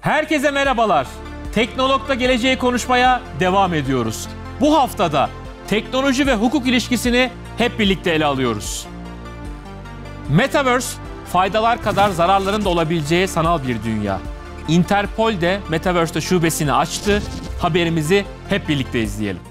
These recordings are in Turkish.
Herkese merhabalar. Teknolog'da geleceği konuşmaya devam ediyoruz. Bu haftada teknoloji ve hukuk ilişkisini hep birlikte ele alıyoruz. Metaverse faydalar kadar zararların da olabileceği sanal bir dünya. Interpol de Metaverse'de şubesini açtı. Haberimizi hep birlikte izleyelim.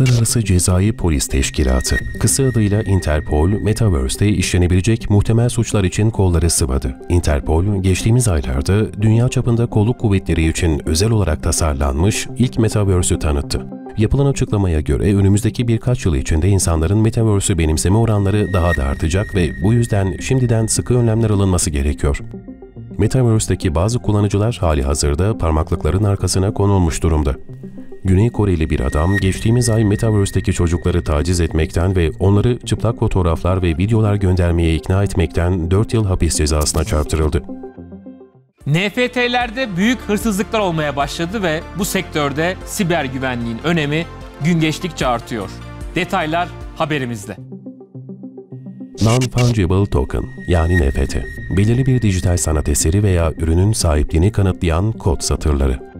Uluslararası Cezai Polis Teşkilatı, kısa adıyla Interpol, Metaverse'de işlenebilecek muhtemel suçlar için kolları sıvadı. Interpol, geçtiğimiz aylarda dünya çapında kolluk kuvvetleri için özel olarak tasarlanmış ilk Metaverse'ü tanıttı. Yapılan açıklamaya göre önümüzdeki birkaç yıl içinde insanların Metaverse'ü benimseme oranları daha da artacak ve bu yüzden şimdiden sıkı önlemler alınması gerekiyor. Metaverse'deki bazı kullanıcılar hali hazırda parmaklıkların arkasına konulmuş durumda. Güney Koreli bir adam geçtiğimiz ay Metaverse'deki çocukları taciz etmekten ve onları çıplak fotoğraflar ve videolar göndermeye ikna etmekten 4 yıl hapis cezasına çarptırıldı. NFT'lerde büyük hırsızlıklar olmaya başladı ve bu sektörde siber güvenliğin önemi gün geçtikçe artıyor. Detaylar haberimizde. Non-Fungible Token yani NFT, belirli bir dijital sanat eseri veya ürünün sahipliğini kanıtlayan kod satırları.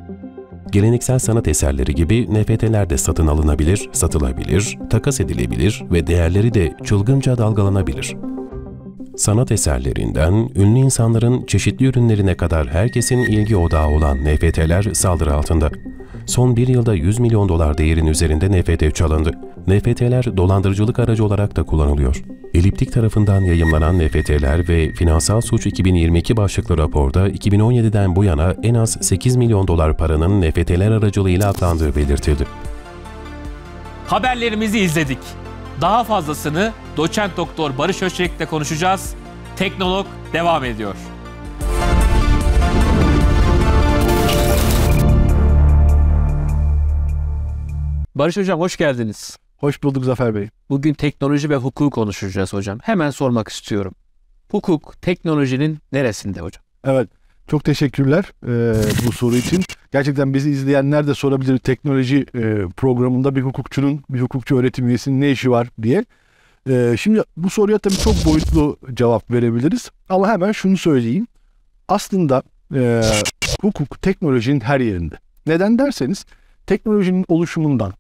Geleneksel sanat eserleri gibi NFT'ler de satın alınabilir, satılabilir, takas edilebilir ve değerleri de çılgınca dalgalanabilir. Sanat eserlerinden ünlü insanların çeşitli ürünlerine kadar herkesin ilgi odağı olan NFT'ler saldırı altında son bir yılda 100 milyon dolar değerin üzerinde NFT çalındı. NFT'ler dolandırıcılık aracı olarak da kullanılıyor. Eliptik tarafından yayımlanan NFT'ler ve Finansal Suç 2022 başlıklı raporda 2017'den bu yana en az 8 milyon dolar paranın NFT'ler aracılığıyla aklandığı belirtildi. Haberlerimizi izledik. Daha fazlasını doçent doktor Barış Öçrek'le konuşacağız. Teknolog devam ediyor. Barış Hocam hoş geldiniz. Hoş bulduk Zafer Bey. Bugün teknoloji ve hukuku konuşacağız hocam. Hemen sormak istiyorum. Hukuk teknolojinin neresinde hocam? Evet. Çok teşekkürler e, bu soru için. Gerçekten bizi izleyenler de sorabilir teknoloji e, programında bir hukukçunun, bir hukukçu öğretim üyesinin ne işi var diye. E, şimdi bu soruya tabii çok boyutlu cevap verebiliriz. Ama hemen şunu söyleyeyim. Aslında e, hukuk teknolojinin her yerinde. Neden derseniz teknolojinin oluşumundan,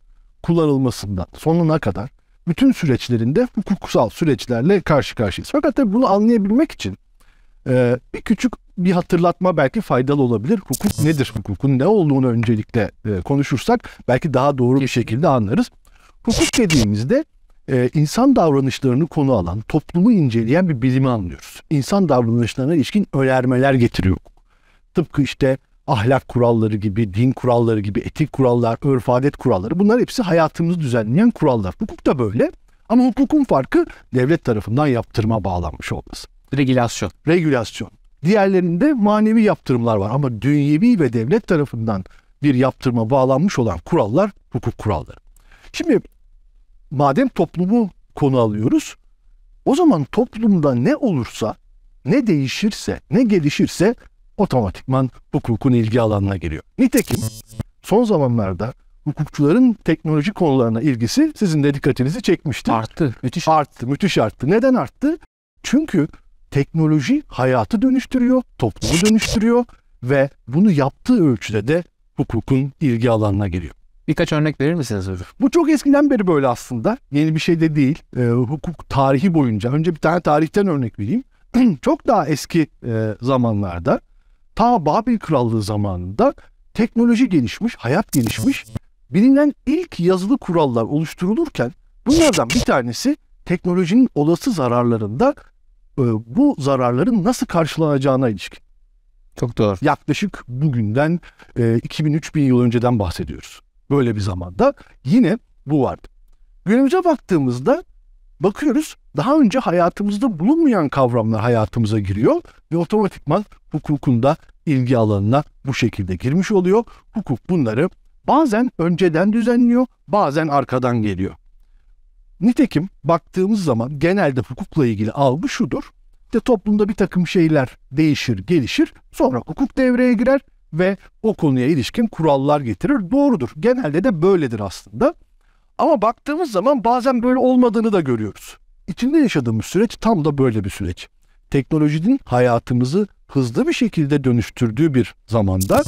kullanılmasından sonuna kadar bütün süreçlerinde hukuksal süreçlerle karşı karşıyayız. Fakat tabii bunu anlayabilmek için e, bir küçük bir hatırlatma belki faydalı olabilir. Hukuk nedir? Hukukun ne olduğunu öncelikle e, konuşursak belki daha doğru bir şekilde anlarız. Hukuk dediğimizde e, insan davranışlarını konu alan, toplumu inceleyen bir bilimi anlıyoruz. İnsan davranışlarına ilişkin önermeler getiriyor. Tıpkı işte ahlak kuralları gibi, din kuralları gibi, etik kurallar, örf adet kuralları bunlar hepsi hayatımızı düzenleyen kurallar. Hukuk da böyle ama hukukun farkı devlet tarafından yaptırma bağlanmış olması. Regülasyon. Regülasyon. Diğerlerinde manevi yaptırımlar var ama dünyevi ve devlet tarafından bir yaptırma bağlanmış olan kurallar hukuk kuralları. Şimdi madem toplumu konu alıyoruz o zaman toplumda ne olursa, ne değişirse, ne gelişirse otomatikman hukukun ilgi alanına giriyor. Nitekim son zamanlarda hukukçuların teknoloji konularına ilgisi sizin de dikkatinizi çekmişti. Arttı. Müthiş. Arttı. Müthiş arttı. Neden arttı? Çünkü teknoloji hayatı dönüştürüyor, toplumu dönüştürüyor ve bunu yaptığı ölçüde de hukukun ilgi alanına giriyor. Birkaç örnek verir misiniz Bu çok eskiden beri böyle aslında. Yeni bir şey de değil. E, hukuk tarihi boyunca. Önce bir tane tarihten örnek vereyim. çok daha eski e, zamanlarda ta Babil Krallığı zamanında teknoloji gelişmiş, hayat gelişmiş. Bilinen ilk yazılı kurallar oluşturulurken bunlardan bir tanesi teknolojinin olası zararlarında e, bu zararların nasıl karşılanacağına ilişkin. Çok doğru. Yaklaşık bugünden e, 2000-3000 yıl önceden bahsediyoruz. Böyle bir zamanda yine bu vardı. Günümüze baktığımızda bakıyoruz daha önce hayatımızda bulunmayan kavramlar hayatımıza giriyor ve otomatikman hukukun da ilgi alanına bu şekilde girmiş oluyor. Hukuk bunları bazen önceden düzenliyor, bazen arkadan geliyor. Nitekim baktığımız zaman genelde hukukla ilgili algı şudur. İşte toplumda bir takım şeyler değişir, gelişir. Sonra hukuk devreye girer ve o konuya ilişkin kurallar getirir. Doğrudur. Genelde de böyledir aslında. Ama baktığımız zaman bazen böyle olmadığını da görüyoruz. İçinde yaşadığımız süreç tam da böyle bir süreç. Teknolojinin hayatımızı hızlı bir şekilde dönüştürdüğü bir zamanda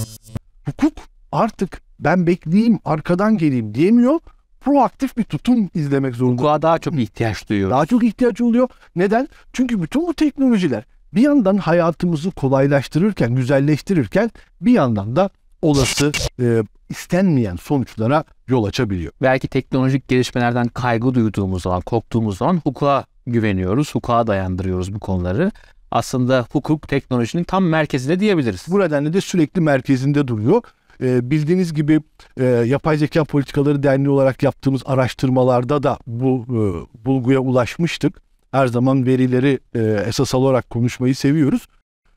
hukuk artık ben bekleyeyim arkadan geleyim diyemiyor. Proaktif bir tutum izlemek zorunda. Hukuka daha çok ihtiyaç duyuyor. Daha çok ihtiyaç oluyor. Neden? Çünkü bütün bu teknolojiler bir yandan hayatımızı kolaylaştırırken, güzelleştirirken bir yandan da olası e, istenmeyen sonuçlara yol açabiliyor. Belki teknolojik gelişmelerden kaygı duyduğumuz zaman, korktuğumuz zaman hukuka güveniyoruz, hukuka dayandırıyoruz bu konuları. Aslında hukuk teknolojinin tam merkezinde diyebiliriz. Bu nedenle de sürekli merkezinde duruyor. E, bildiğiniz gibi e, Yapay Zeka Politikaları Derneği olarak yaptığımız araştırmalarda da bu e, bulguya ulaşmıştık. Her zaman verileri e, esas alarak konuşmayı seviyoruz.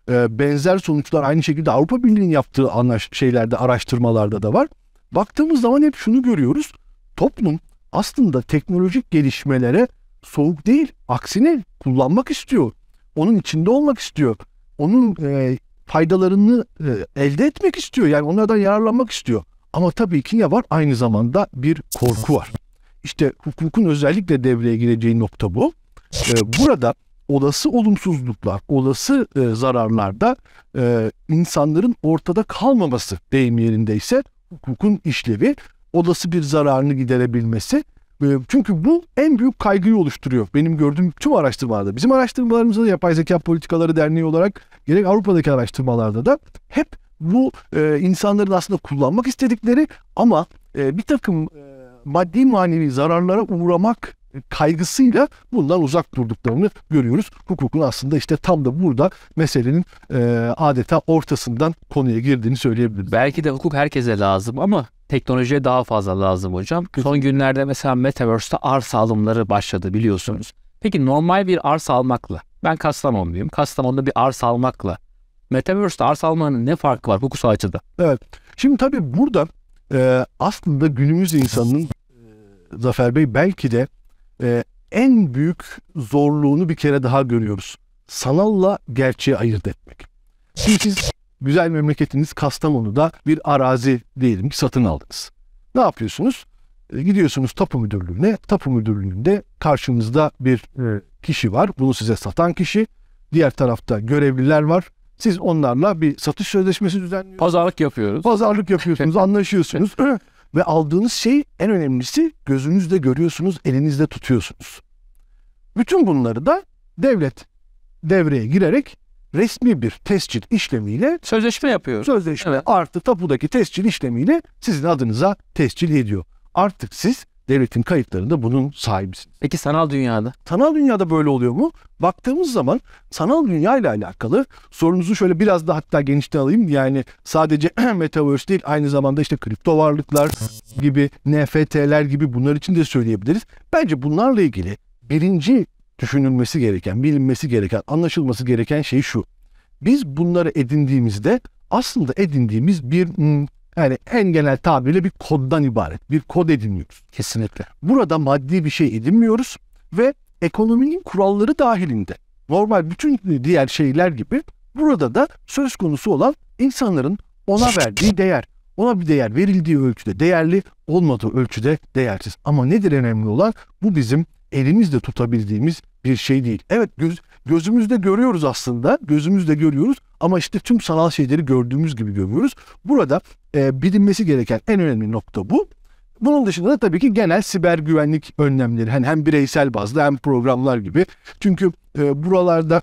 Ee, benzer sonuçlar aynı şekilde Avrupa Birliği'nin yaptığı anlaş şeylerde araştırmalarda da var. Baktığımız zaman hep şunu görüyoruz. Toplum aslında teknolojik gelişmelere soğuk değil, aksine kullanmak istiyor. Onun içinde olmak istiyor. Onun e, faydalarını e, elde etmek istiyor. Yani onlardan yararlanmak istiyor. Ama tabii ki ne var? Aynı zamanda bir korku var. İşte hukukun özellikle devreye gireceği nokta bu. E, burada olası olumsuzluklar, olası e, zararlarda e, insanların ortada kalmaması deyim yerindeyse hukukun işlevi olası bir zararını giderebilmesi. E, çünkü bu en büyük kaygıyı oluşturuyor benim gördüğüm tüm araştırmalarda. Bizim araştırmalarımızda da Yapay Zeka Politikaları Derneği olarak gerek Avrupa'daki araştırmalarda da hep bu e, insanların aslında kullanmak istedikleri ama e, bir takım e, maddi manevi zararlara uğramak kaygısıyla bundan uzak durduklarını görüyoruz. Hukukun aslında işte tam da burada meselenin e, adeta ortasından konuya girdiğini söyleyebiliriz. Belki de hukuk herkese lazım ama teknolojiye daha fazla lazım hocam. Son günlerde mesela Metaverse'te arsa alımları başladı biliyorsunuz. Peki normal bir arsa almakla, ben Kastamonluyum, Kastamonu'da bir arsa almakla Metaverse'te arsa almanın ne farkı var hukusal açıda? Evet, şimdi tabii burada e, aslında günümüz insanının e, Zafer Bey belki de e, en büyük zorluğunu bir kere daha görüyoruz. Sanalla gerçeği ayırt etmek. siz güzel memleketiniz Kastamonu'da bir arazi diyelim ki satın aldınız. Ne yapıyorsunuz? E, gidiyorsunuz tapu müdürlüğüne. Tapu müdürlüğünde karşımızda bir e, kişi var. Bunu size satan kişi. Diğer tarafta görevliler var. Siz onlarla bir satış sözleşmesi düzenliyorsunuz. Pazarlık yapıyoruz. Pazarlık yapıyorsunuz, anlaşıyorsunuz. Ve aldığınız şey en önemlisi gözünüzde görüyorsunuz, elinizde tutuyorsunuz. Bütün bunları da devlet devreye girerek resmi bir tescil işlemiyle sözleşme yapıyor. Sözleşme evet. artı tapudaki tescil işlemiyle sizin adınıza tescil ediyor. Artık siz devletin kayıtlarında bunun sahibisiniz. Peki sanal dünyada? Sanal dünyada böyle oluyor mu? Baktığımız zaman sanal dünya ile alakalı sorunuzu şöyle biraz daha hatta genişten alayım. Yani sadece metaverse değil aynı zamanda işte kripto varlıklar gibi, NFT'ler gibi bunlar için de söyleyebiliriz. Bence bunlarla ilgili birinci düşünülmesi gereken, bilinmesi gereken, anlaşılması gereken şey şu. Biz bunları edindiğimizde aslında edindiğimiz bir hmm, yani en genel tabirle bir koddan ibaret. Bir kod edinmiyoruz. Kesinlikle. Burada maddi bir şey edinmiyoruz ve ekonominin kuralları dahilinde normal bütün diğer şeyler gibi burada da söz konusu olan insanların ona verdiği değer. Ona bir değer verildiği ölçüde değerli, olmadığı ölçüde değersiz. Ama nedir önemli olan? Bu bizim elimizde tutabildiğimiz bir şey değil. Evet göz, Gözümüzde görüyoruz aslında. Gözümüzde görüyoruz ama işte tüm sanal şeyleri gördüğümüz gibi görüyoruz. Burada e, bilinmesi gereken en önemli nokta bu. Bunun dışında da tabii ki genel siber güvenlik önlemleri hani hem bireysel bazda hem programlar gibi. Çünkü e, buralarda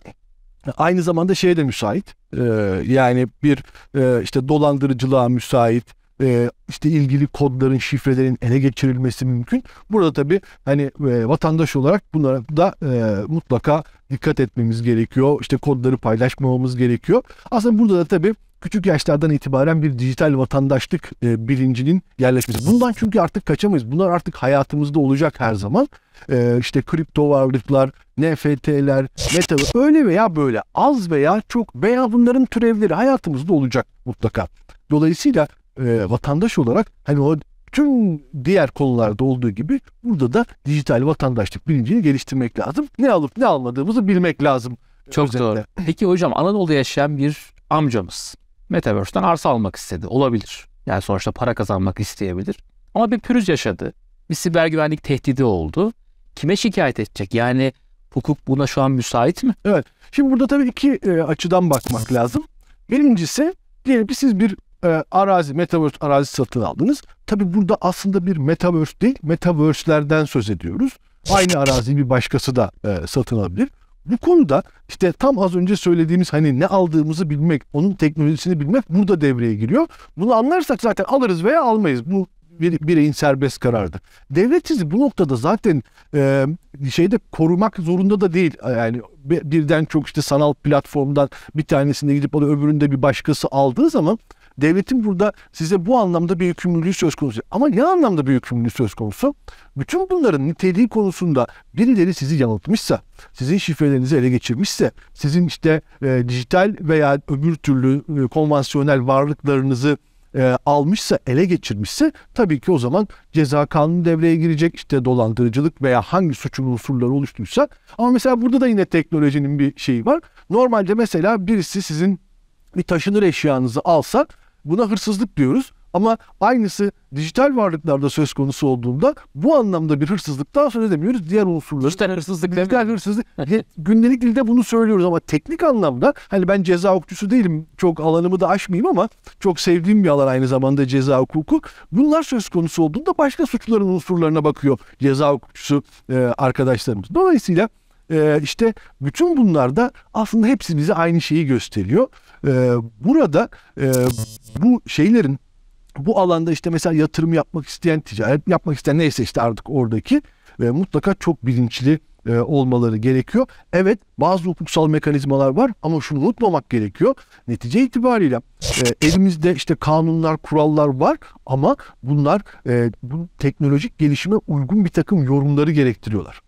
aynı zamanda şeye de müsait. E, yani bir e, işte dolandırıcılığa müsait, e, işte ilgili kodların, şifrelerin ele geçirilmesi mümkün. Burada tabii hani e, vatandaş olarak bunlara da e, mutlaka dikkat etmemiz gerekiyor. İşte kodları paylaşmamamız gerekiyor. Aslında burada da tabii küçük yaşlardan itibaren bir dijital vatandaşlık e, bilincinin yerleşmesi. Bundan çünkü artık kaçamayız. Bunlar artık hayatımızda olacak her zaman. E, işte kripto varlıklar, NFT'ler, meta öyle veya böyle az veya çok veya bunların türevleri hayatımızda olacak mutlaka. Dolayısıyla e, vatandaş olarak hani o tüm diğer konularda olduğu gibi burada da dijital vatandaşlık bilincini geliştirmek lazım. Ne alıp ne almadığımızı bilmek lazım. Çok özellikle. doğru. Peki hocam Anadolu'da yaşayan bir amcamız Metaverse'den arsa almak istedi. Olabilir. Yani sonuçta para kazanmak isteyebilir. Ama bir pürüz yaşadı. Bir siber güvenlik tehdidi oldu. Kime şikayet edecek? Yani hukuk buna şu an müsait mi? Evet. Şimdi burada tabii iki e, açıdan bakmak lazım. Birincisi diyelim ki siz bir e, arazi, Metaverse arazi satın aldınız. Tabi burada aslında bir Metaverse değil, Metaverse'lerden söz ediyoruz. Aynı araziyi bir başkası da e, satın alabilir. Bu konuda işte tam az önce söylediğimiz hani ne aldığımızı bilmek, onun teknolojisini bilmek burada devreye giriyor. Bunu anlarsak zaten alırız veya almayız. Bu bir, bireyin serbest kararıdır. Devlet sizi bu noktada zaten e, şeyde korumak zorunda da değil. E, yani birden çok işte sanal platformdan bir tanesinde gidip alıyor öbüründe bir başkası aldığı zaman Devletin burada size bu anlamda bir yükümlülüğü söz konusu. Ama ne anlamda bir yükümlülüğü söz konusu? Bütün bunların niteliği konusunda birileri sizi yanıltmışsa, sizin şifrelerinizi ele geçirmişse, sizin işte e, dijital veya öbür türlü e, konvansiyonel varlıklarınızı e, almışsa, ele geçirmişse tabii ki o zaman ceza kanunu devreye girecek. işte dolandırıcılık veya hangi suçun unsurları oluştuysa. Ama mesela burada da yine teknolojinin bir şeyi var. Normalde mesela birisi sizin bir taşınır eşyanızı alsa Buna hırsızlık diyoruz. Ama aynısı dijital varlıklarda söz konusu olduğunda bu anlamda bir hırsızlıktan söz edemiyoruz. Diğer unsurları dijital hırsızlık dijital hırsızlık gündelik dilde bunu söylüyoruz ama teknik anlamda hani ben ceza hukukçusu değilim. Çok alanımı da aşmayayım ama çok sevdiğim bir alan aynı zamanda ceza hukuku. Bunlar söz konusu olduğunda başka suçların unsurlarına bakıyor ceza hukukçusu e, arkadaşlarımız. Dolayısıyla e, işte bütün bunlar da aslında hepsi bize aynı şeyi gösteriyor. Ee, burada e, bu şeylerin bu alanda işte mesela yatırım yapmak isteyen, ticaret yapmak isteyen neyse işte artık oradaki ve mutlaka çok bilinçli e, olmaları gerekiyor. Evet bazı hukuksal mekanizmalar var ama şunu unutmamak gerekiyor. Netice itibariyle e, elimizde işte kanunlar, kurallar var ama bunlar e, bu teknolojik gelişime uygun bir takım yorumları gerektiriyorlar.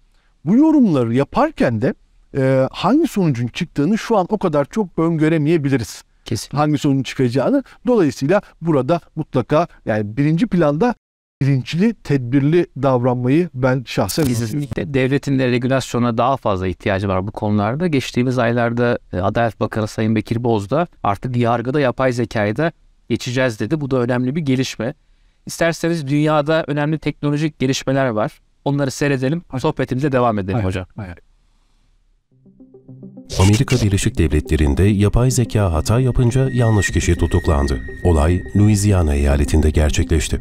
Bu yorumları yaparken de e, hangi sonucun çıktığını şu an o kadar çok öngöremeyebiliriz. Kesin. Hangi sonucun çıkacağını. Dolayısıyla burada mutlaka yani birinci planda bilinçli, tedbirli davranmayı ben şahsen Kesinlikle devletin de regülasyona daha fazla ihtiyacı var bu konularda. Geçtiğimiz aylarda e, Adalet Bakanı Sayın Bekir Boz da artık yargıda yapay zekayı da geçeceğiz dedi. Bu da önemli bir gelişme. İsterseniz dünyada önemli teknolojik gelişmeler var. Onları seyredelim. Sohbetimize devam edelim hayır, hocam. Hayır. Amerika Birleşik Devletleri'nde yapay zeka hata yapınca yanlış kişi tutuklandı. Olay Louisiana eyaletinde gerçekleşti.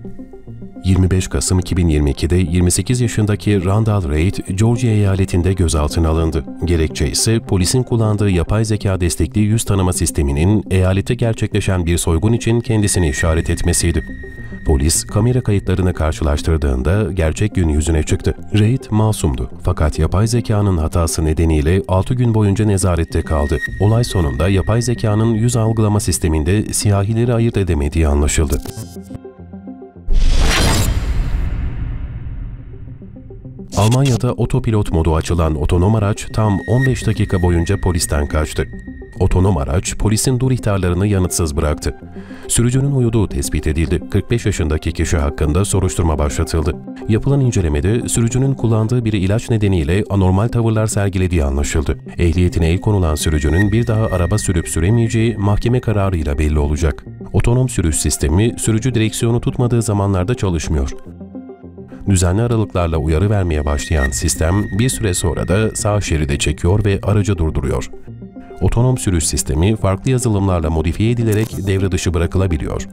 25 Kasım 2022'de 28 yaşındaki Randall Reid, Georgia eyaletinde gözaltına alındı. Gerekçe ise polisin kullandığı yapay zeka destekli yüz tanıma sisteminin eyalette gerçekleşen bir soygun için kendisini işaret etmesiydi. Polis kamera kayıtlarını karşılaştırdığında gerçek gün yüzüne çıktı. Reid masumdu fakat yapay zekanın hatası nedeniyle 6 gün boyunca nezarette kaldı. Olay sonunda yapay zekanın yüz algılama sisteminde siyahileri ayırt edemediği anlaşıldı. Almanya'da otopilot modu açılan otonom araç tam 15 dakika boyunca polisten kaçtı. Otonom araç polisin dur ihtarlarını yanıtsız bıraktı. Sürücünün uyuduğu tespit edildi. 45 yaşındaki kişi hakkında soruşturma başlatıldı. Yapılan incelemede sürücünün kullandığı bir ilaç nedeniyle anormal tavırlar sergilediği anlaşıldı. Ehliyetine el konulan sürücünün bir daha araba sürüp süremeyeceği mahkeme kararıyla belli olacak. Otonom sürüş sistemi sürücü direksiyonu tutmadığı zamanlarda çalışmıyor düzenli aralıklarla uyarı vermeye başlayan sistem bir süre sonra da sağ şeride çekiyor ve aracı durduruyor. Otonom sürüş sistemi farklı yazılımlarla modifiye edilerek devre dışı bırakılabiliyor.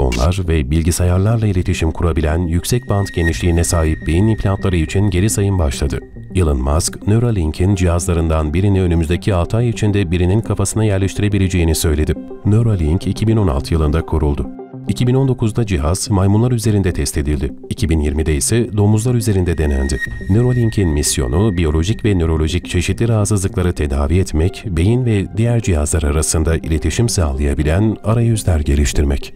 Telefonlar ve bilgisayarlarla iletişim kurabilen yüksek band genişliğine sahip beyin implantları için geri sayım başladı. Elon Musk, Neuralink'in cihazlarından birini önümüzdeki 6 ay içinde birinin kafasına yerleştirebileceğini söyledi. Neuralink 2016 yılında kuruldu. 2019'da cihaz maymunlar üzerinde test edildi. 2020'de ise domuzlar üzerinde denendi. Neuralink'in misyonu biyolojik ve nörolojik çeşitli rahatsızlıkları tedavi etmek, beyin ve diğer cihazlar arasında iletişim sağlayabilen arayüzler geliştirmek.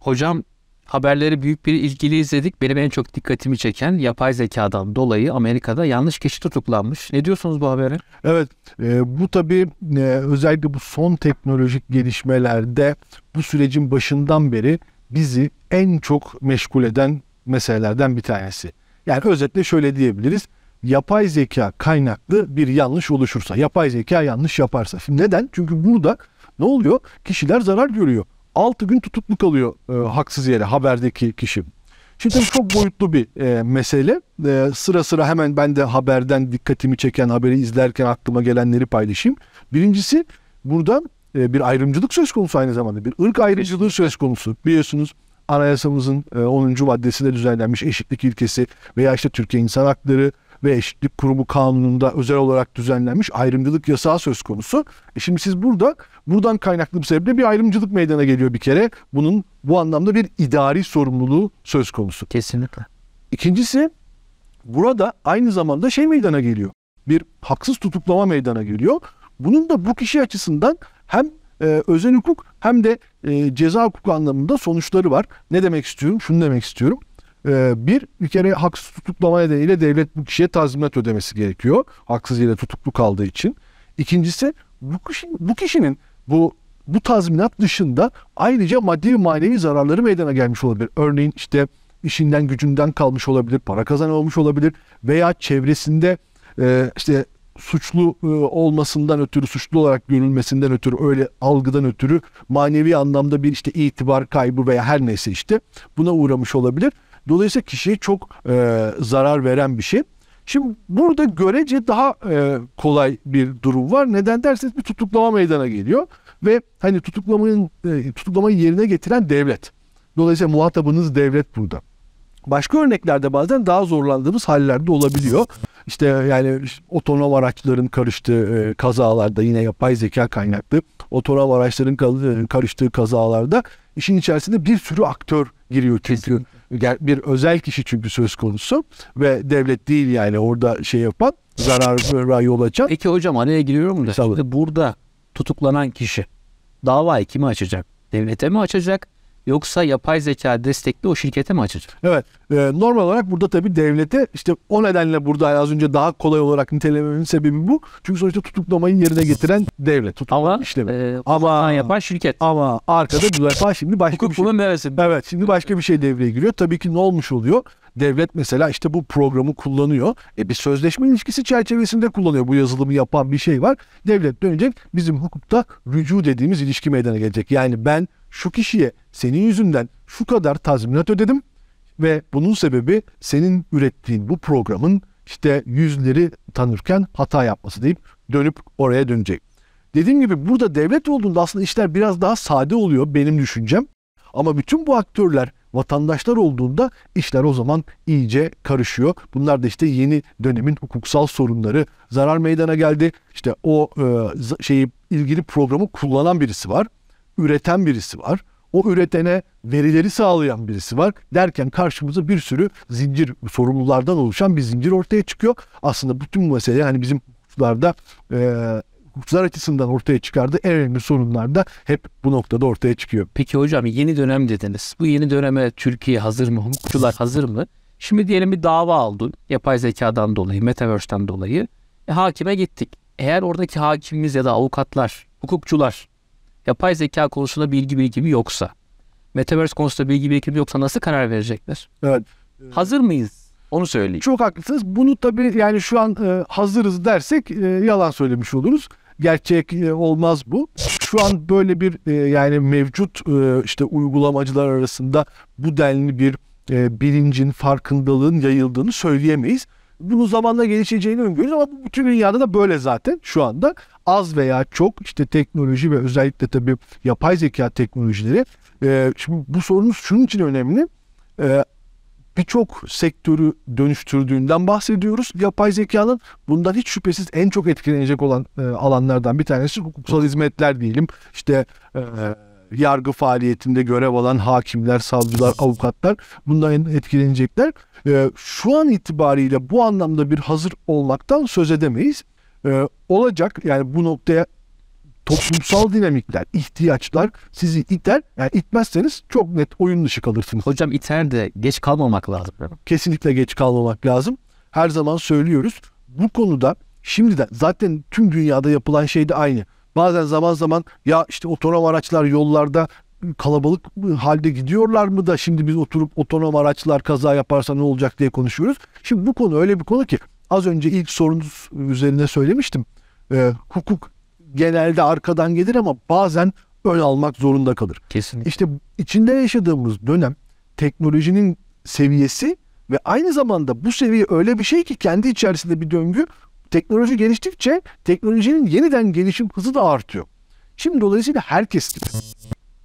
Hocam haberleri büyük bir ilgili izledik. Benim en çok dikkatimi çeken yapay zekadan dolayı Amerika'da yanlış kişi tutuklanmış. Ne diyorsunuz bu habere? Evet e, bu tabii e, özellikle bu son teknolojik gelişmelerde bu sürecin başından beri bizi en çok meşgul eden meselelerden bir tanesi. Yani özetle şöyle diyebiliriz. Yapay zeka kaynaklı bir yanlış oluşursa, yapay zeka yanlış yaparsa. Şimdi neden? Çünkü burada ne oluyor? Kişiler zarar görüyor. 6 gün tutuklu kalıyor e, haksız yere haberdeki kişi. Şimdi çok boyutlu bir e, mesele. E, sıra sıra hemen ben de haberden dikkatimi çeken haberi izlerken aklıma gelenleri paylaşayım. Birincisi burada e, bir ayrımcılık söz konusu aynı zamanda. Bir ırk ayrımcılığı söz konusu. Biliyorsunuz anayasamızın e, 10. maddesinde düzenlenmiş eşitlik ilkesi veya işte Türkiye İnsan Hakları ve Eşitlik Kurumu Kanunu'nda özel olarak düzenlenmiş ayrımcılık yasağı söz konusu. E şimdi siz burada Buradan kaynaklı bir sebeple bir ayrımcılık meydana geliyor bir kere. Bunun bu anlamda bir idari sorumluluğu söz konusu. Kesinlikle. İkincisi burada aynı zamanda şey meydana geliyor. Bir haksız tutuklama meydana geliyor. Bunun da bu kişi açısından hem e, özel hukuk hem de e, ceza hukuku anlamında sonuçları var. Ne demek istiyorum? Şunu demek istiyorum. E, bir, bir kere haksız tutuklama nedeniyle devlet bu kişiye tazminat ödemesi gerekiyor. Haksız yere tutuklu kaldığı için. İkincisi bu, kişi, bu kişinin bu bu tazminat dışında ayrıca maddi ve manevi zararları meydana gelmiş olabilir. Örneğin işte işinden gücünden kalmış olabilir, para kazanamamış olabilir veya çevresinde e, işte suçlu e, olmasından ötürü, suçlu olarak görülmesinden ötürü, öyle algıdan ötürü manevi anlamda bir işte itibar kaybı veya her neyse işte buna uğramış olabilir. Dolayısıyla kişiye çok e, zarar veren bir şey. Şimdi burada görece daha e, kolay bir durum var. Neden derseniz bir tutuklama meydana geliyor ve hani tutuklamanın e, tutuklamayı yerine getiren devlet. Dolayısıyla muhatabınız devlet burada. Başka örneklerde bazen daha zorlandığımız hallerde olabiliyor. İşte yani otonom araçların karıştığı e, kazalarda yine yapay zeka kaynaklı otonom araçların e, karıştığı kazalarda işin içerisinde bir sürü aktör giriyor çünkü. Kesinlikle bir özel kişi çünkü söz konusu ve devlet değil yani orada şey yapan zarar yol açan. Peki hocam araya giriyorum da Sağ şimdi burada tutuklanan kişi davayı kime açacak? Devlete mi açacak? Yoksa yapay zeka destekli o şirkete mi açacak? Evet. E, normal olarak burada tabii devlete işte o nedenle burada az önce daha kolay olarak nitelememin sebebi bu. Çünkü sonuçta tutuklamayı yerine getiren devlet. Tutuklama ama, işlemi. E, ama yapan şirket. Ama arkada bu defa şimdi başka Hukuk bir şey. Neresi? Evet şimdi başka bir şey devreye giriyor. Tabii ki ne olmuş oluyor? devlet mesela işte bu programı kullanıyor. E bir sözleşme ilişkisi çerçevesinde kullanıyor. Bu yazılımı yapan bir şey var. Devlet dönecek bizim hukukta rücu dediğimiz ilişki meydana gelecek. Yani ben şu kişiye senin yüzünden şu kadar tazminat ödedim ve bunun sebebi senin ürettiğin bu programın işte yüzleri tanırken hata yapması deyip dönüp oraya dönecek. Dediğim gibi burada devlet olduğunda aslında işler biraz daha sade oluyor benim düşüncem. Ama bütün bu aktörler vatandaşlar olduğunda işler o zaman iyice karışıyor. Bunlar da işte yeni dönemin hukuksal sorunları. Zarar meydana geldi. İşte o e, şeyi ilgili programı kullanan birisi var üreten birisi var. O üretene verileri sağlayan birisi var derken karşımıza bir sürü zincir sorumlulardan oluşan bir zincir ortaya çıkıyor. Aslında bütün bu mesele hani bizim hukuklarda e, hukuklar açısından ortaya çıkardığı en önemli sorunlar da hep bu noktada ortaya çıkıyor. Peki hocam yeni dönem dediniz. Bu yeni döneme Türkiye hazır mı? Hukukçular hazır mı? Şimdi diyelim bir dava aldın yapay zekadan dolayı, metaverse'ten dolayı. E, hakime gittik. Eğer oradaki hakimimiz ya da avukatlar, hukukçular yapay zeka konusunda bilgi birikimi yoksa, Metaverse konusunda bilgi birikimi yoksa nasıl karar verecekler? Evet. Hazır mıyız? Onu söyleyeyim. Çok haklısınız. Bunu tabii yani şu an e, hazırız dersek e, yalan söylemiş oluruz. Gerçek e, olmaz bu. Şu an böyle bir e, yani mevcut e, işte uygulamacılar arasında bu denli bir e, bilincin, farkındalığın yayıldığını söyleyemeyiz. Bunu zamanla gelişeceğini öngörüyoruz ama bu bütün dünyada da böyle zaten şu anda. Az veya çok işte teknoloji ve özellikle tabii yapay zeka teknolojileri. E, şimdi bu sorunuz şunun için önemli. E, birçok sektörü dönüştürdüğünden bahsediyoruz. Yapay zekanın bundan hiç şüphesiz en çok etkilenecek olan e, alanlardan bir tanesi hukuksal hizmetler diyelim. İşte e, yargı faaliyetinde görev alan hakimler, savcılar, avukatlar bundan etkilenecekler. Ee, şu an itibariyle bu anlamda bir hazır olmaktan söz edemeyiz. Ee, olacak yani bu noktaya toplumsal dinamikler, ihtiyaçlar sizi iter. Yani itmezseniz çok net oyun dışı kalırsınız. Hocam iter de geç kalmamak lazım. Kesinlikle geç kalmamak lazım. Her zaman söylüyoruz. Bu konuda şimdiden zaten tüm dünyada yapılan şey de aynı. Bazen zaman zaman ya işte otonom araçlar yollarda kalabalık halde gidiyorlar mı da şimdi biz oturup otonom araçlar kaza yaparsa ne olacak diye konuşuyoruz. Şimdi bu konu öyle bir konu ki az önce ilk sorunuz üzerine söylemiştim. E, hukuk genelde arkadan gelir ama bazen ön almak zorunda kalır. Kesinlikle. İşte içinde yaşadığımız dönem teknolojinin seviyesi ve aynı zamanda bu seviye öyle bir şey ki kendi içerisinde bir döngü teknoloji geliştikçe teknolojinin yeniden gelişim hızı da artıyor. Şimdi dolayısıyla herkes gibi,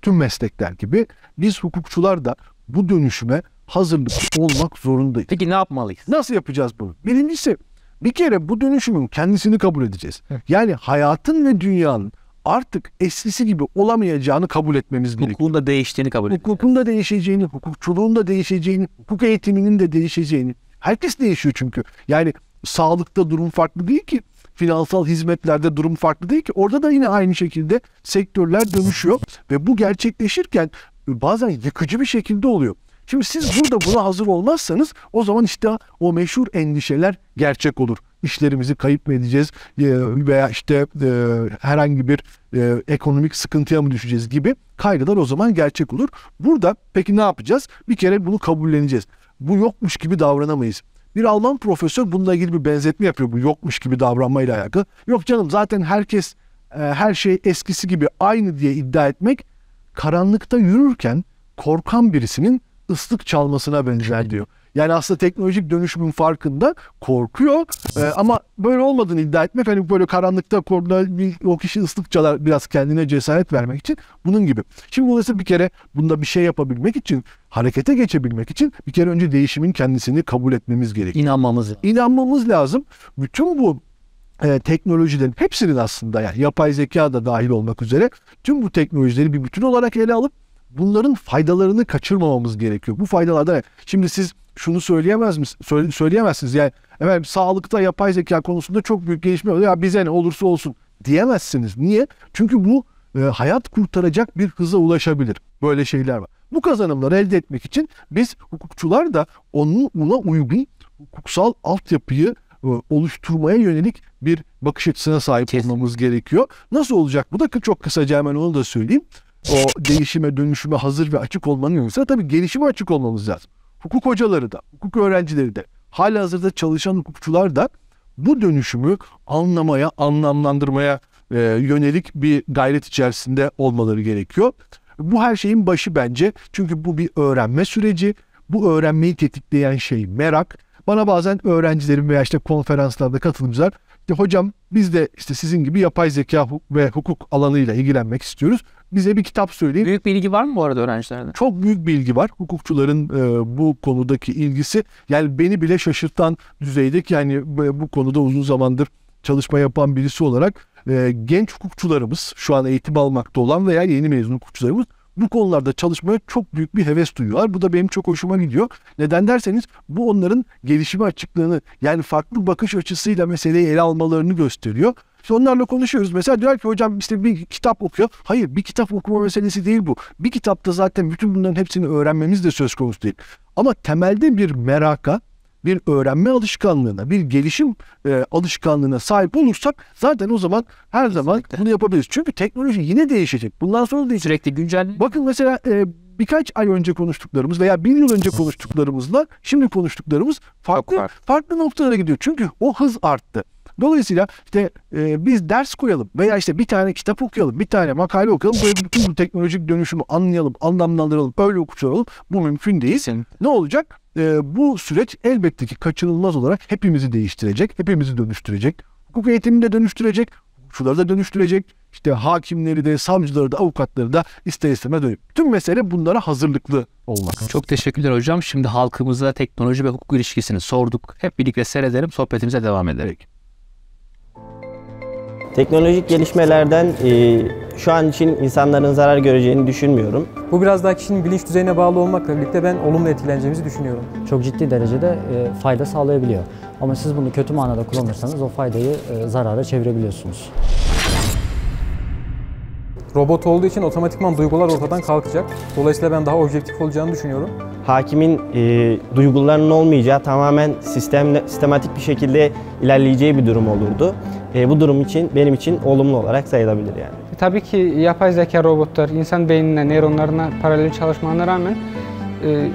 tüm meslekler gibi biz hukukçular da bu dönüşüme hazırlıklı olmak zorundayız. Peki ne yapmalıyız? Nasıl yapacağız bunu? Birincisi bir kere bu dönüşümün kendisini kabul edeceğiz. Yani hayatın ve dünyanın artık eskisi gibi olamayacağını kabul etmemiz gerekiyor. Hukukun da değiştiğini kabul edeceğiz. Hukukun da değişeceğini, hukukçuluğun da değişeceğini, hukuk eğitiminin de değişeceğini. Herkes değişiyor çünkü. Yani sağlıkta durum farklı değil ki. Finansal hizmetlerde durum farklı değil ki. Orada da yine aynı şekilde sektörler dönüşüyor ve bu gerçekleşirken e, bazen yıkıcı bir şekilde oluyor. Şimdi siz burada buna hazır olmazsanız o zaman işte o meşhur endişeler gerçek olur. İşlerimizi kayıp mı edeceğiz e, veya işte e, herhangi bir ekonomik sıkıntıya mı düşeceğiz gibi kaygılar o zaman gerçek olur. Burada peki ne yapacağız? Bir kere bunu kabulleneceğiz. Bu yokmuş gibi davranamayız. Bir Alman profesör bununla ilgili bir benzetme yapıyor bu yokmuş gibi davranmayla alakalı. Yok canım zaten herkes e, her şey eskisi gibi aynı diye iddia etmek karanlıkta yürürken korkan birisinin ıslık çalmasına benzer diyor. Yani aslında teknolojik dönüşümün farkında korkuyor e, ama böyle olmadığını iddia etmek hani böyle karanlıkta korkuda o kişi ıslıkçalar biraz kendine cesaret vermek için bunun gibi. Şimdi burası bir kere bunda bir şey yapabilmek için harekete geçebilmek için bir kere önce değişimin kendisini kabul etmemiz gerekiyor. İnanmamız lazım. İnanmamız lazım. Bütün bu e, teknolojilerin hepsinin aslında yani yapay zeka da dahil olmak üzere tüm bu teknolojileri bir bütün olarak ele alıp bunların faydalarını kaçırmamamız gerekiyor. Bu faydalardan şimdi siz şunu söyleyemez mi? Söyle, söyleyemezsiniz. Yani efendim sağlıkta yapay zeka konusunda çok büyük gelişme oluyor. Ya bize ne olursa olsun diyemezsiniz. Niye? Çünkü bu e, hayat kurtaracak bir hıza ulaşabilir. Böyle şeyler var. Bu kazanımları elde etmek için biz hukukçular da onun ona uygun hukuksal altyapıyı e, oluşturmaya yönelik bir bakış açısına sahip Kesin. olmamız gerekiyor. Nasıl olacak bu da çok kısaca hemen onu da söyleyeyim o değişime, dönüşüme hazır ve açık olmanın yoksa tabii gelişime açık olmamız lazım. Hukuk hocaları da, hukuk öğrencileri de, hala hazırda çalışan hukukçular da bu dönüşümü anlamaya, anlamlandırmaya e, yönelik bir gayret içerisinde olmaları gerekiyor. Bu her şeyin başı bence. Çünkü bu bir öğrenme süreci. Bu öğrenmeyi tetikleyen şey merak bana bazen öğrencilerim veya işte konferanslarda katılımcılar işte hocam biz de işte sizin gibi yapay zeka ve hukuk alanıyla ilgilenmek istiyoruz. Bize bir kitap söyleyin. Büyük bilgi var mı bu arada öğrencilerde? Çok büyük bilgi var. Hukukçuların e, bu konudaki ilgisi yani beni bile şaşırtan düzeydeki yani bu konuda uzun zamandır çalışma yapan birisi olarak e, genç hukukçularımız şu an eğitim almakta olan veya yeni mezun hukukçularımız bu konularda çalışmaya çok büyük bir heves duyuyorlar. Bu da benim çok hoşuma gidiyor. Neden derseniz bu onların gelişimi açıklığını yani farklı bakış açısıyla meseleyi ele almalarını gösteriyor. İşte onlarla konuşuyoruz. Mesela diyor ki hocam işte bir kitap okuyor. Hayır bir kitap okuma meselesi değil bu. Bir kitapta zaten bütün bunların hepsini öğrenmemiz de söz konusu değil. Ama temelde bir meraka bir öğrenme alışkanlığına, bir gelişim e, alışkanlığına sahip olursak zaten o zaman her Kesinlikle. zaman bunu yapabiliriz. Çünkü teknoloji yine değişecek. Bundan sonra da sürekli güncel. Bakın mesela e, birkaç ay önce konuştuklarımız veya bir yıl önce konuştuklarımızla şimdi konuştuklarımız farklı farklı noktalara gidiyor. Çünkü o hız arttı. Dolayısıyla işte e, biz ders koyalım veya işte bir tane kitap okuyalım, bir tane makale okuyalım. Böyle bütün bu teknolojik dönüşümü anlayalım, anlamlandıralım, böyle okumuş Bu mümkün değil. Kesinlikle. Ne olacak? e, bu süreç elbette ki kaçınılmaz olarak hepimizi değiştirecek, hepimizi dönüştürecek. Hukuk eğitimini de dönüştürecek, hukukçuları da dönüştürecek. İşte hakimleri de, savcıları da, avukatları da ister istemez dönüp. Tüm mesele bunlara hazırlıklı olmak. Çok teşekkürler hocam. Şimdi halkımıza teknoloji ve hukuk ilişkisini sorduk. Hep birlikte seyredelim, sohbetimize devam ederek. Peki. Teknolojik gelişmelerden e, şu an için insanların zarar göreceğini düşünmüyorum. Bu biraz daha kişinin bilinç düzeyine bağlı olmakla birlikte ben olumlu etkileneceğimizi düşünüyorum. Çok ciddi derecede e, fayda sağlayabiliyor. Ama siz bunu kötü manada kullanırsanız o faydayı e, zarara çevirebiliyorsunuz. Robot olduğu için otomatikman duygular ortadan kalkacak. Dolayısıyla ben daha objektif olacağını düşünüyorum. Hakimin e, duygularının olmayacağı tamamen sistemle, sistematik bir şekilde ilerleyeceği bir durum olurdu. E, bu durum için benim için olumlu olarak sayılabilir yani. E, tabii ki yapay zeka robotlar insan beynine, nöronlarına paralel çalışmalarına rağmen e,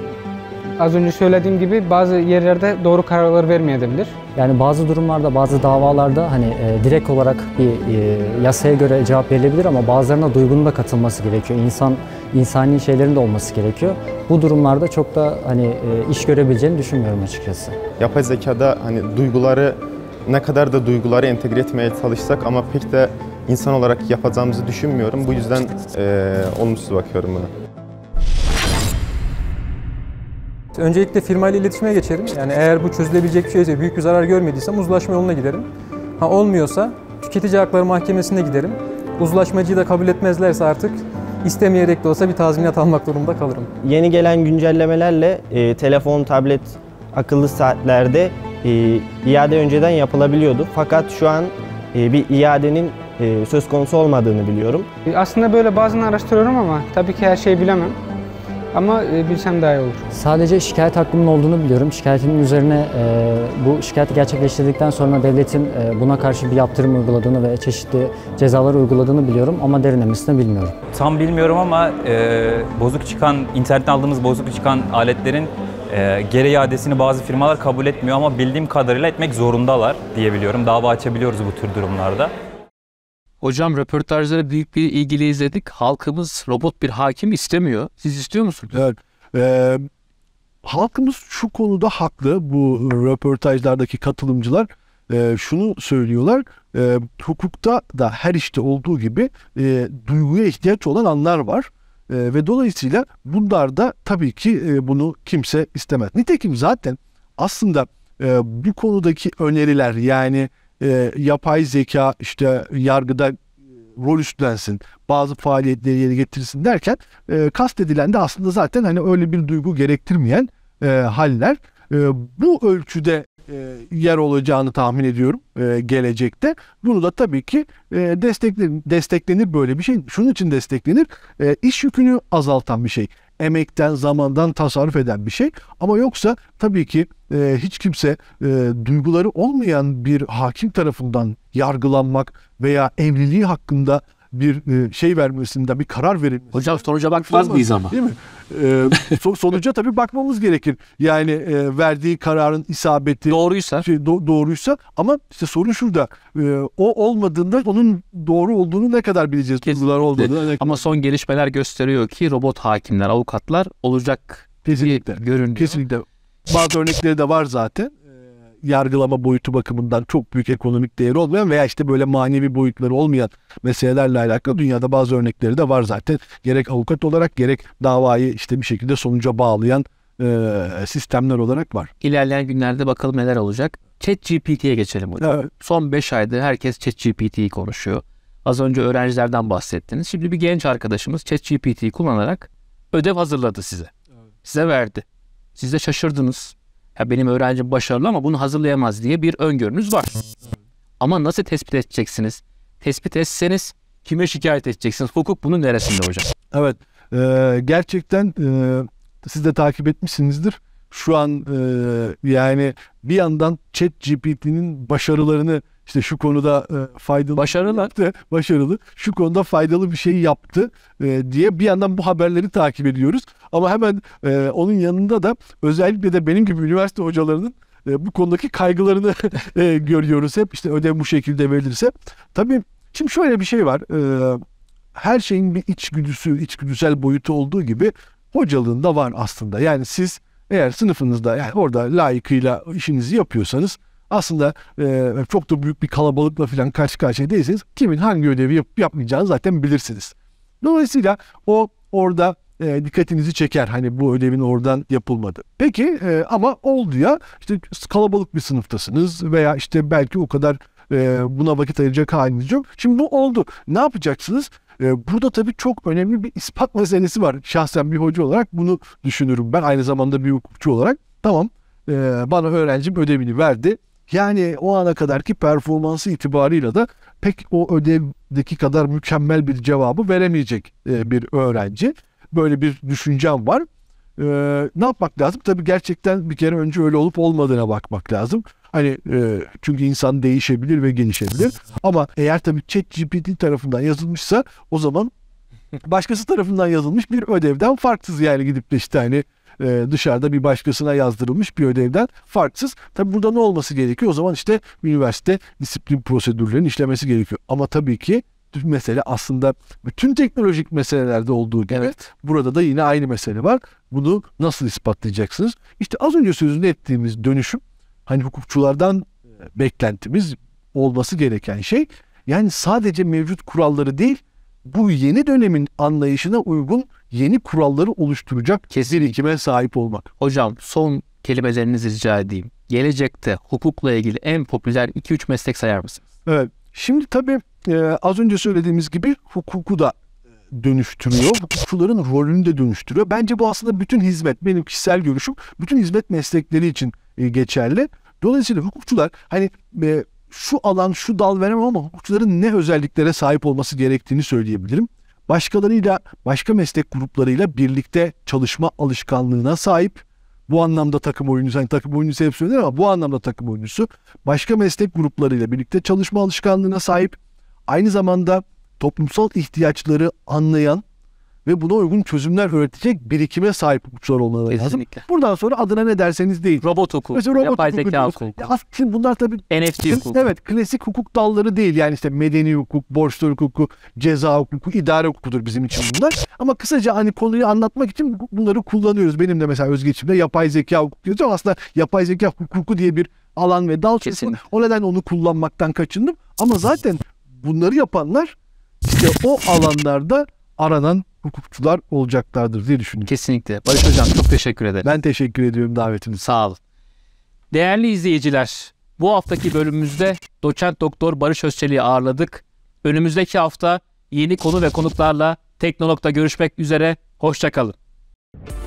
az önce söylediğim gibi bazı yerlerde doğru kararlar vermeyebilir. Yani bazı durumlarda, bazı davalarda hani e, direkt olarak bir e, yasaya göre cevap verilebilir ama bazılarına duygunun da katılması gerekiyor. İnsan insani şeylerin de olması gerekiyor. Bu durumlarda çok da hani e, iş görebileceğini düşünmüyorum açıkçası. Yapay zekada hani duyguları ne kadar da duyguları entegre etmeye çalışsak ama pek de insan olarak yapacağımızı düşünmüyorum. Bu yüzden e, olumsuz bakıyorum buna. Öncelikle firmayla iletişime geçerim. Yani eğer bu çözülebilecek bir şeyse, büyük bir zarar görmediysem uzlaşma yoluna giderim. Ha olmuyorsa tüketici hakları mahkemesine giderim. Uzlaşmacıyı da kabul etmezlerse artık istemeyerek de olsa bir tazminat almak durumunda kalırım. Yeni gelen güncellemelerle e, telefon, tablet, akıllı saatlerde e, iade önceden yapılabiliyordu. Fakat şu an e, bir iadenin e, söz konusu olmadığını biliyorum. Aslında böyle bazen araştırıyorum ama tabii ki her şeyi bilemem. Ama e, bilsem daha iyi olur. Sadece şikayet hakkımın olduğunu biliyorum. Şikayetinin üzerine e, bu şikayeti gerçekleştirdikten sonra devletin e, buna karşı bir yaptırım uyguladığını ve çeşitli cezalar uyguladığını biliyorum ama derinlemesine bilmiyorum. Tam bilmiyorum ama e, bozuk çıkan, internetten aldığımız bozuk çıkan aletlerin e, geri iadesini bazı firmalar kabul etmiyor ama bildiğim kadarıyla etmek zorundalar diyebiliyorum. Dava açabiliyoruz bu tür durumlarda. Hocam röportajlara büyük bir ilgili izledik. Halkımız robot bir hakim istemiyor. Siz istiyor musunuz? Evet. Ee, halkımız şu konuda haklı. Bu röportajlardaki katılımcılar e, şunu söylüyorlar. E, hukukta da her işte olduğu gibi e, duyguya ihtiyaç olan anlar var. E, ve dolayısıyla bunlar da tabii ki e, bunu kimse istemez. Nitekim zaten aslında e, bu konudaki öneriler yani e, yapay zeka işte yargıda e, rol üstlensin, bazı faaliyetleri yere getirsin derken e, kastedilen de aslında zaten hani öyle bir duygu gerektirmeyen e, haller. E, bu ölçüde e, yer olacağını tahmin ediyorum e, gelecekte. Bunu da tabii ki e, desteklenir, desteklenir böyle bir şey. Şunun için desteklenir. E, iş yükünü azaltan bir şey emekten, zamandan tasarruf eden bir şey. Ama yoksa tabii ki e, hiç kimse e, duyguları olmayan bir hakim tarafından yargılanmak veya evliliği hakkında bir e, şey vermesinden bir karar verilmesi. Hocam sonuca bakmaz mıyız ama? Değil mi? Ee, sonuca tabii bakmamız gerekir. Yani e, verdiği kararın isabeti doğruysa şey, do- doğruysa ama işte sorun şurada. E, o olmadığında onun doğru olduğunu ne kadar bileceğiz? Kesinlikle. Olmadı. Ama son gelişmeler gösteriyor ki robot hakimler, avukatlar olacak Kesinlikle. görünüyor. Kesinlikle. Bazı örnekleri de var zaten yargılama boyutu bakımından çok büyük ekonomik değeri olmayan veya işte böyle manevi boyutları olmayan meselelerle alakalı dünyada bazı örnekleri de var zaten. Gerek avukat olarak gerek davayı işte bir şekilde sonuca bağlayan e, sistemler olarak var. İlerleyen günlerde bakalım neler olacak. ChatGPT'ye geçelim hocam. Evet. Son 5 aydır herkes ChatGPT'yi konuşuyor. Az önce öğrencilerden bahsettiniz. Şimdi bir genç arkadaşımız ChatGPT'yi kullanarak ödev hazırladı size. Evet. Size verdi. Siz de şaşırdınız ya benim öğrencim başarılı ama bunu hazırlayamaz diye bir öngörünüz var. Ama nasıl tespit edeceksiniz? Tespit etseniz kime şikayet edeceksiniz? Hukuk bunun neresinde hocam? Evet. E, gerçekten e, siz de takip etmişsinizdir. Şu an e, yani bir yandan chat GPT'nin başarılarını işte şu konuda e, faydalı başarılı, yaptı, başarılı şu konuda faydalı bir şey yaptı e, diye bir yandan bu haberleri takip ediyoruz ama hemen e, onun yanında da özellikle de benim gibi üniversite hocalarının e, bu konudaki kaygılarını e, görüyoruz hep İşte ödev bu şekilde verilirse tabii şimdi şöyle bir şey var e, her şeyin bir içgüdüsü içgüdüsel boyutu olduğu gibi hocalığında var aslında yani siz eğer sınıfınızda yani orada layıkıyla işinizi yapıyorsanız aslında e, çok da büyük bir kalabalıkla falan karşı karşıya değilsiniz. Kimin hangi ödevi yapıp yapmayacağını zaten bilirsiniz. Dolayısıyla o orada e, dikkatinizi çeker. Hani bu ödevin oradan yapılmadı. Peki e, ama oldu ya işte kalabalık bir sınıftasınız veya işte belki o kadar e, buna vakit ayıracak haliniz yok. Şimdi bu oldu. Ne yapacaksınız? E, burada tabii çok önemli bir ispat meselesi var. Şahsen bir hoca olarak bunu düşünürüm ben. Aynı zamanda bir hukukçu olarak. Tamam bana öğrencim ödevini verdi. Yani o ana kadarki performansı itibarıyla da pek o ödevdeki kadar mükemmel bir cevabı veremeyecek e, bir öğrenci. Böyle bir düşüncem var. E, ne yapmak lazım? Tabii gerçekten bir kere önce öyle olup olmadığına bakmak lazım. Hani e, çünkü insan değişebilir ve genişebilir. Ama eğer tabii ChatGPT tarafından yazılmışsa o zaman başkası tarafından yazılmış bir ödevden farksız yani gidip de işte hani e, dışarıda bir başkasına yazdırılmış bir ödevden farksız. Tabi burada ne olması gerekiyor? O zaman işte üniversite disiplin prosedürlerinin işlemesi gerekiyor. Ama tabii ki mesele aslında bütün teknolojik meselelerde olduğu gibi evet. burada da yine aynı mesele var. Bunu nasıl ispatlayacaksınız? İşte az önce sözünü ettiğimiz dönüşüm hani hukukçulardan e, beklentimiz olması gereken şey yani sadece mevcut kuralları değil bu yeni dönemin anlayışına uygun yeni kuralları oluşturacak kesin hekime sahip olmak. Hocam son kelimelerinizi rica edeyim. Gelecekte hukukla ilgili en popüler 2-3 meslek sayar mısınız? Evet. Şimdi tabii e, az önce söylediğimiz gibi hukuku da e, dönüştürüyor. Hukukçuların rolünü de dönüştürüyor. Bence bu aslında bütün hizmet, benim kişisel görüşüm, bütün hizmet meslekleri için e, geçerli. Dolayısıyla hukukçular hani e, şu alan, şu dal veremem ama hukukçuların ne özelliklere sahip olması gerektiğini söyleyebilirim başkalarıyla, başka meslek gruplarıyla birlikte çalışma alışkanlığına sahip. Bu anlamda takım oyuncusu, hani takım oyuncusu hep söylenir ama bu anlamda takım oyuncusu. Başka meslek gruplarıyla birlikte çalışma alışkanlığına sahip. Aynı zamanda toplumsal ihtiyaçları anlayan ve buna uygun çözümler üretecek birikime sahip hukukçular olmalı. lazım. Kesinlikle. Buradan sonra adına ne derseniz deyin Robot hukuk, Mesela robot yapay zeka hukuku. Aslında şimdi bunlar tabii NFT hukuku. Evet klasik hukuk dalları değil. Yani işte medeni hukuk, borçlu hukuku, ceza hukuku, idare hukukudur bizim için bunlar. Ama kısaca hani konuyu anlatmak için bunları kullanıyoruz. Benim de mesela özgeçimde yapay zeka hukuku yazıyor. Aslında yapay zeka hukuku diye bir alan ve dal çözümü. O nedenle onu kullanmaktan kaçındım. Ama zaten bunları yapanlar işte o alanlarda aranan hukukçular olacaklardır diye düşünüyorum. Kesinlikle. Barış Hocam çok teşekkür ederim. Ben teşekkür ediyorum davetiniz. Sağ olun. Değerli izleyiciler, bu haftaki bölümümüzde doçent doktor Barış Özçelik'i ağırladık. Önümüzdeki hafta yeni konu ve konuklarla Teknolog'da görüşmek üzere. Hoşçakalın.